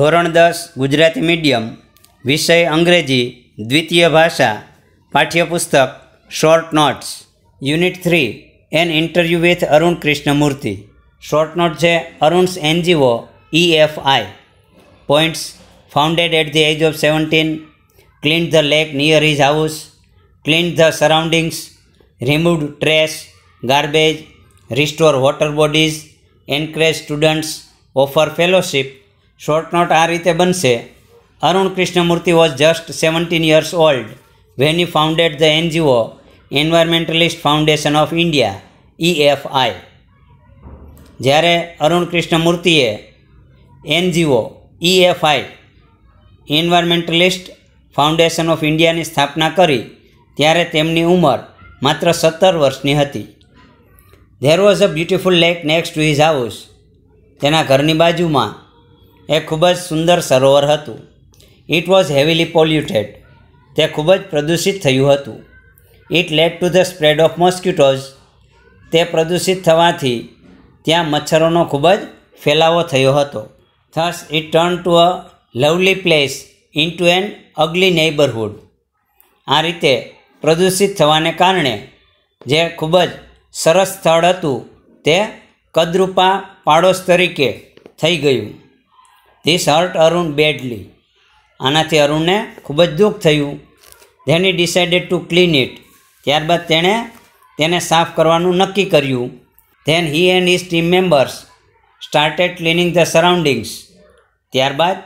ધોરણ દસ ગુજરાતી મીડિયમ વિષય અંગ્રેજી દ્વિતીય ભાષા પાઠ્યપુસ્તક short notes unit three an interview with Arun Krishnamurthy short note છે Arun's NGO EFI points founded at the age of seventeen clean the lake near his house clean the surroundings remove trash garbage restore water bodies encourage students offer fellowship short note આ રીતે બનશે Arun Krishnamurthy was just seventeen years old when he founded the NGO environmentalist foundation of India EFI જ્યારે Arun કૃષ્ણમૂર્તિએ NGO EFI environmentalist foundation of ઇન્ડિયાની સ્થાપના કરી ત્યારે તેમની ઉંમર માત્ર સત્તર વર્ષની હતી there was a beautiful lake next to his house તેના ઘરની બાજુમાં એ ખૂબ જ સુંદર સરોવર હતું ઇટ વોઝ હેવીલી પોલ્યુટેડ તે ખૂબ જ પ્રદૂષિત થયું હતું it led to the spread of mosquitoes તે પ્રદૂષિત થવાથી ત્યાં મચ્છરોનો ખૂબ જ ફેલાવો થયો હતો thus it turn to a lovely place into an ugly neighbourhood આ રીતે પ્રદૂષિત થવાને કારણે જે ખૂબ જ સરસ સ્થળ હતું તે કદરૂપા પાડોશ તરીકે થઈ ગયું ધીસ હર્ટ અરુણ બેડલી આનાથી અરુણને ખૂબ જ દુઃખ થયું then I decided to clean it ત્યારબાદ તેણે તેને સાફ કરવાનું નક્કી કર્યું then he and his team members started cleaning the surroundings ત્યારબાદ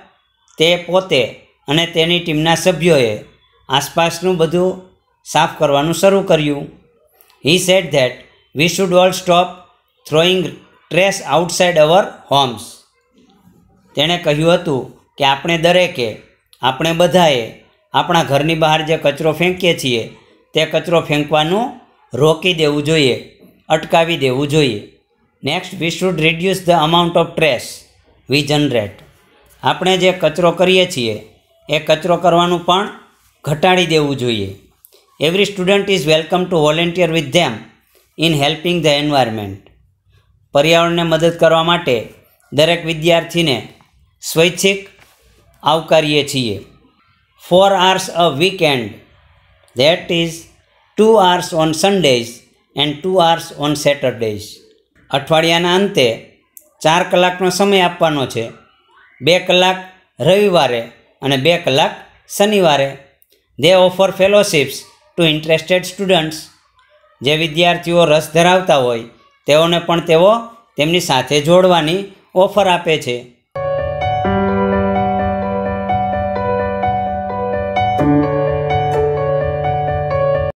તે પોતે અને તેની ટીમના સભ્યોએ આસપાસનું બધું સાફ કરવાનું શરૂ કર્યું he said that we should all stop throwing trash outside our homes તેણે કહ્યું હતું કે આપણે દરેકે આપણે બધાએ આપણા ઘરની બહાર જે કચરો ફેંકીએ છીએ તે કચરો ફેંકવાનું રોકી દેવું જોઈએ અટકાવી દેવું જોઈએ next we should reduce the amount of trash we generate આપણે જે કચરો કરીએ છીએ એ કચરો કરવાનું પણ ઘટાડી દેવું જોઈએ every student is welcome to volunteer with them in helping the environment પર્યાવરણને મદદ કરવા માટે દરેક વિદ્યાર્થીને સ્વૈચ્છિક આવકારીએ છીએ four hours a weekend that is two hours on Sundays and two hours on Saturdays અઠવાડિયાના અંતે ચાર કલાકનો સમય આપવાનો છે બે કલાક રવિવારે અને બે કલાક શનિવારે they offer fellowships to interested students જે વિદ્યાર્થીઓ રસ ધરાવતા હોય તેઓને પણ તેઓ તેમની સાથે જોડવાની ઓફર આપે છે